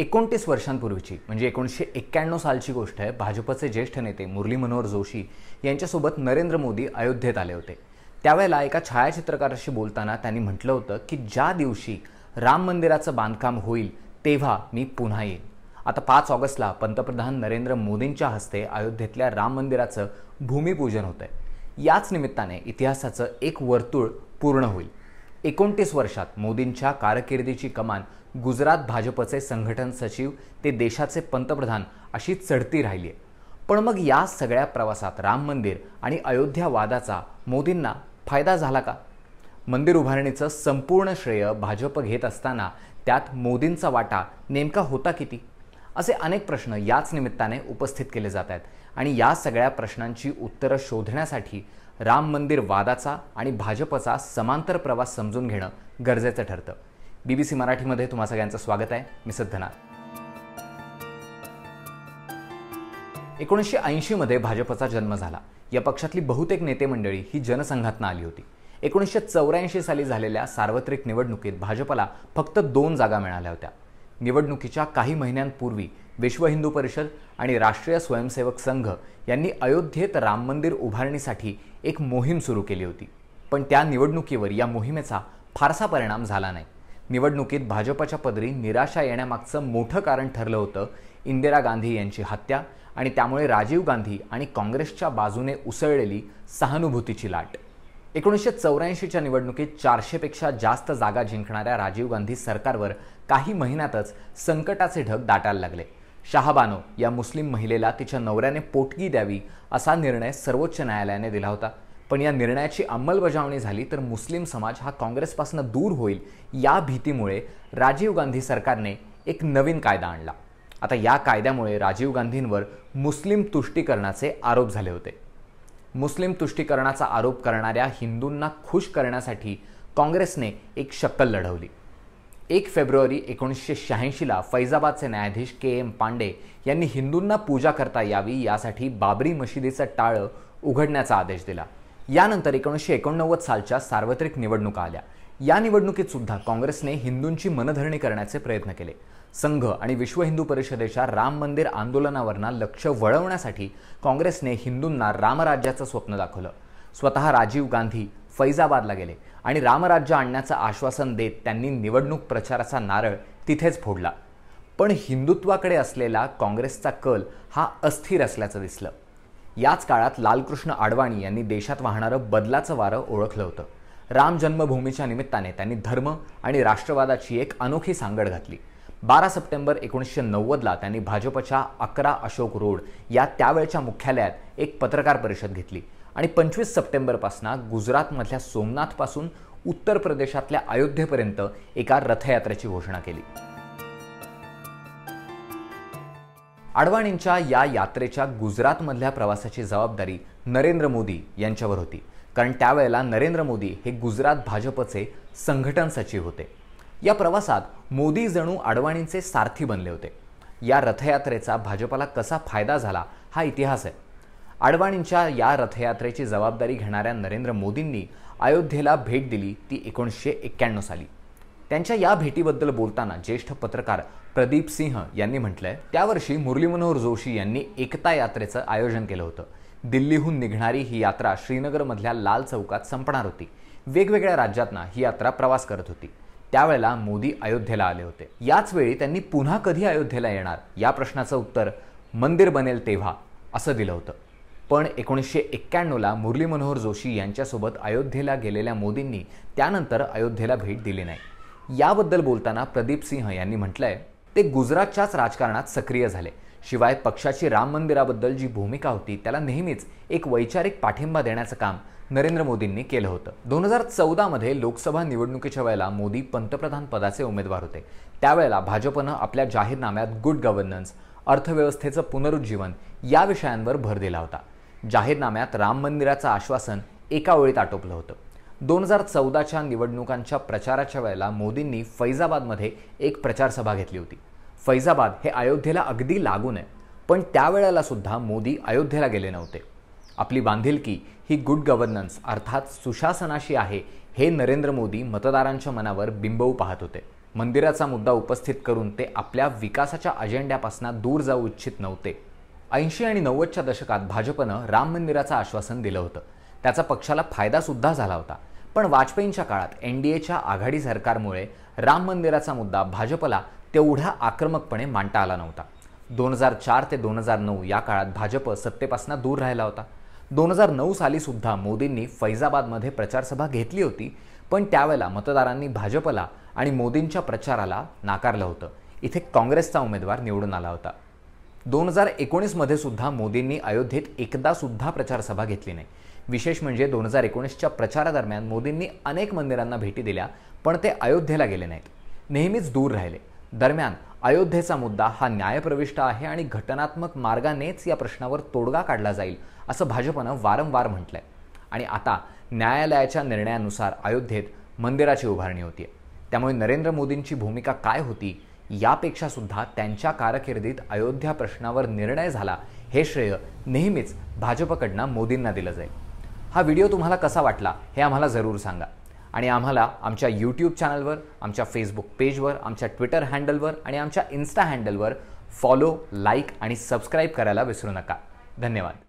एकोणतीस वर्षांपूर्वीची म्हणजे एकोणीसशे एक्क्याण्णव सालची गोष्ट आहे भाजपचे ज्येष्ठ नेते मुरली मनोहर जोशी यांच्यासोबत नरेंद्र मोदी अयोध्येत आले होते त्यावेळेला एका छायाचित्रकाराशी बोलताना त्यांनी म्हटलं होतं की ज्या दिवशी राम मंदिराचं बांधकाम होईल तेव्हा मी पुन्हा येईन आता पाच ऑगस्टला पंतप्रधान नरेंद्र मोदींच्या हस्ते अयोध्येतल्या राम मंदिराचं भूमिपूजन होतं याच निमित्ताने इतिहासाचं एक वर्तुळ पूर्ण होईल एकोणतीस वर्षात मोदींच्या कारकिर्दीची कमान गुजरात भाजपचे संघटन सचिव ते देशाचे पंतप्रधान अशी चढती राहिली आहे पण मग या सगळ्या प्रवासात राम मंदिर आणि अयोध्या वादाचा मोदींना फायदा झाला का मंदिर उभारणीचं संपूर्ण श्रेय भाजप घेत असताना त्यात मोदींचा वाटा नेमका होता किती असे अनेक प्रश्न याच निमित्ताने उपस्थित केले जात आहेत आणि या सगळ्या प्रश्नांची उत्तरं शोधण्यासाठी राम मंदिर वादाचा आणि भाजपचा समांतर प्रवास समजून घेणं गरजेचं ठरतं बीबीसी मराठीमध्ये तुम्हा सगळ्यांचं स्वागत आहे मी सिद्धनाथ एकोणीसशे ऐंशीमध्ये भाजपचा जन्म झाला या पक्षातली बहुतेक नेते मंडळी ही जनसंघातनं आली होती एकोणीसशे चौऱ्याऐंशी साली झालेल्या सार्वत्रिक निवडणुकीत भाजपला फक्त दोन जागा मिळाल्या होत्या निवडणुकीच्या काही महिन्यांपूर्वी विश्व हिंदू परिषद आणि राष्ट्रीय स्वयंसेवक संघ यांनी अयोध्येत राम मंदिर उभारणीसाठी एक मोहीम सुरू केली होती पण त्या निवडणुकीवर या मोहिमेचा फारसा परिणाम झाला नाही निवडणुकीत भाजपाच्या पदरी निराशा येण्यामागचं मोठं कारण ठरलं होतं इंदिरा गांधी यांची हत्या आणि त्यामुळे राजीव गांधी आणि काँग्रेसच्या बाजूने उसळलेली सहानुभूतीची लाट एकोणीसशे चौऱ्याऐंशीच्या निवडणुकीत चारशेपेक्षा जास्त जागा जिंकणाऱ्या राजीव गांधी सरकारवर काही महिन्यातच संकटाचे ढग दाटायला लागले शाहबानो या मुस्लिम महिलेला तिच्या नवऱ्याने पोटगी द्यावी असा निर्णय सर्वोच्च न्यायालयाने दिला होता पण या निर्णयाची अंमलबजावणी झाली तर मुस्लिम समाज हा काँग्रेसपासून दूर होईल या भीतीमुळे राजीव गांधी सरकारने एक नवीन कायदा आणला आता या कायद्यामुळे राजीव गांधींवर मुस्लिम तुष्टीकरणाचे आरोप झाले होते मुस्लिम तुष्टीकरणाचा आरोप करणाऱ्या हिंदूंना खुश करण्यासाठी काँग्रेसने एक शक्कल लढवली एक फेब्रुवारी एकोणीसशे शहाऐंशीला फैजाबादचे न्यायाधीश के एम पांडे यांनी हिंदूंना पूजा करता यावी यासाठी बाबरी मशिदीचं टाळं उघडण्याचा आदेश दिला यानंतर एकोणीसशे एकोणनव्वद सालच्या सार्वत्रिक निवडणुका आल्या या निवडणुकीत सुद्धा काँग्रेसने हिंदूंची मनधरणी करण्याचे प्रयत्न केले संघ आणि विश्व हिंदू परिषदेच्या राम मंदिर आंदोलनावरना लक्ष वळवण्यासाठी काँग्रेसने हिंदूंना रामराज्याचं स्वप्न दाखवलं स्वतः राजीव गांधी फैजाबादला गेले आणि रामराज्य आणण्याचं आश्वासन देत त्यांनी निवडणूक प्रचाराचा नारळ तिथेच फोडला पण हिंदुत्वाकडे असलेला काँग्रेसचा कल हा अस्थिर असल्याचं दिसलं याच काळात लालकृष्ण आडवाणी यांनी देशात वाहणारं बदलाचं वारं ओळखलं होतं राम जन्मभूमीच्या निमित्ताने त्यांनी धर्म आणि राष्ट्रवादाची एक अनोखी सांगड घातली बारा सप्टेंबर एकोणीसशे नव्वदला त्यांनी भाजपच्या अकरा अशोक रोड या त्यावेळच्या मुख्यालयात एक पत्रकार परिषद घेतली आणि पंचवीस सप्टेंबरपासून गुजरातमधल्या सोमनाथपासून उत्तर प्रदेशातल्या अयोध्येपर्यंत एका रथयात्रेची घोषणा केली अडवाणींच्या या यात्रेच्या गुजरातमधल्या प्रवासाची जबाबदारी नरेंद्र मोदी यांच्यावर होती कारण त्यावेळेला नरेंद्र मोदी हे गुजरात भाजपचे संघटन सचिव होते या प्रवासात मोदी जणू अडवाणींचे सारथी बनले होते या रथयात्रेचा भाजपाला कसा फायदा झाला हा इतिहास आहे अडवाणींच्या या रथयात्रेची जबाबदारी घेणाऱ्या नरेंद्र मोदींनी अयोध्येला भेट दिली ती एकोणीसशे एक्क्याण्णव साली त्यांच्या या भेटीबद्दल बोलताना ज्येष्ठ पत्रकार प्रदीप सिंह यांनी म्हटलंय त्यावर्षी मुरली मनोहर जोशी यांनी एकता यात्रेचं आयोजन केलं होतं दिल्लीहून निघणारी ही यात्रा श्रीनगरमधल्या लाल चौकात संपणार होती वेगवेगळ्या राज्यातना ही यात्रा प्रवास करत होती त्यावेळेला मोदी अयोध्येला आले होते याचवेळी त्यांनी पुन्हा कधी अयोध्येला येणार या प्रश्नाचं उत्तर मंदिर बनेल तेव्हा असं दिलं होतं पण एकोणीसशे एक्क्याण्णवला मुरली मनोहर जोशी यांच्यासोबत अयोध्येला गेलेल्या मोदींनी त्यानंतर अयोध्येला भेट दिली नाही याबद्दल बोलताना प्रदीप सिंह यांनी म्हटलंय ते गुजरातच्याच राजकारणात सक्रिय झाले शिवाय पक्षाची राम मंदिराबद्दल जी भूमिका होती त्याला नेहमीच एक वैचारिक पाठिंबा देण्याचं काम नरेंद्र मोदींनी केलं होतं दोन हजार चौदामध्ये लोकसभा निवडणुकीच्या वेळेला मोदी पंतप्रधान पदाचे उमेदवार होते त्यावेळेला भाजपनं आपल्या जाहीरनाम्यात गुड गव्हर्नन्स अर्थव्यवस्थेचं पुनरुज्जीवन या विषयांवर भर दिला होता जाहीरनाम्यात राम मंदिराचं आश्वासन एका ओळीत आटोपलं होतं दोन हजार चौदाच्या निवडणुकांच्या प्रचाराच्या वेळेला मोदींनी फैजाबादमध्ये एक प्रचारसभा घेतली होती फैजाबाद हे अयोध्येला अगदी लागून आहे पण त्यावेळेला सुद्धा मोदी अयोध्येला गेले नव्हते आपली बांधिलकी ही गुड गव्हर्नन्स अर्थात सुशासनाशी आहे हे नरेंद्र मोदी मतदारांच्या मनावर बिंबवू पाहत होते मंदिराचा मुद्दा उपस्थित करून ते आपल्या विकासाच्या अजेंड्यापासून दूर जाऊ इच्छित नव्हते ऐंशी आणि नव्वदच्या दशकात भाजपनं राम मंदिराचं आश्वासन दिलं होतं त्याचा पक्षाला फायदासुद्धा झाला होता पण वाजपेयींच्या काळात एन डी एच्या आघाडी सरकारमुळे राम मंदिराचा मुद्दा भाजपला तेवढा आक्रमकपणे मांडता आला नव्हता दोन हजार चार ते दोन हजार नऊ या काळात भाजप सत्तेपासून दूर राहिला होता दोन हजार नऊ सुद्धा मोदींनी फैजाबादमध्ये प्रचारसभा घेतली होती पण त्यावेळेला मतदारांनी भाजपला आणि मोदींच्या प्रचाराला नाकारलं होतं इथे काँग्रेसचा उमेदवार निवडून आला होता दोन हजार एकोणीसमध्ये सुद्धा मोदींनी अयोध्येत एकदा सुद्धा प्रचारसभा घेतली नाही विशेष म्हणजे दोन हजार एकोणीसच्या प्रचारादरम्यान मोदींनी अनेक मंदिरांना भेटी दिल्या पण ते अयोध्येला गेले नाहीत नेहमीच दूर राहिले दरम्यान अयोध्येचा मुद्दा हा न्यायप्रविष्ट आहे आणि घटनात्मक मार्गानेच या प्रश्नावर तोडगा काढला जाईल असं भाजपनं वारंवार म्हटलंय आणि आता न्यायालयाच्या निर्णयानुसार अयोध्येत मंदिराची उभारणी होती त्यामुळे नरेंद्र मोदींची भूमिका काय होती यापेक्षा सुद्धा त्यांच्या कारकिर्दीत अयोध्या प्रश्नावर निर्णय झाला हे श्रेय नेहमीच भाजपकडनं मोदींना दिलं जाईल हा व्हिडिओ तुम्हाला कसा वाटला हे आम्हाला जरूर सांगा आणि आम्हाला आमच्या यूट्यूब चॅनलवर आमच्या फेसबुक पेजवर आमच्या ट्विटर हँडलवर आणि आमच्या इन्स्टा हँडलवर फॉलो लाईक आणि सबस्क्राईब करायला विसरू नका धन्यवाद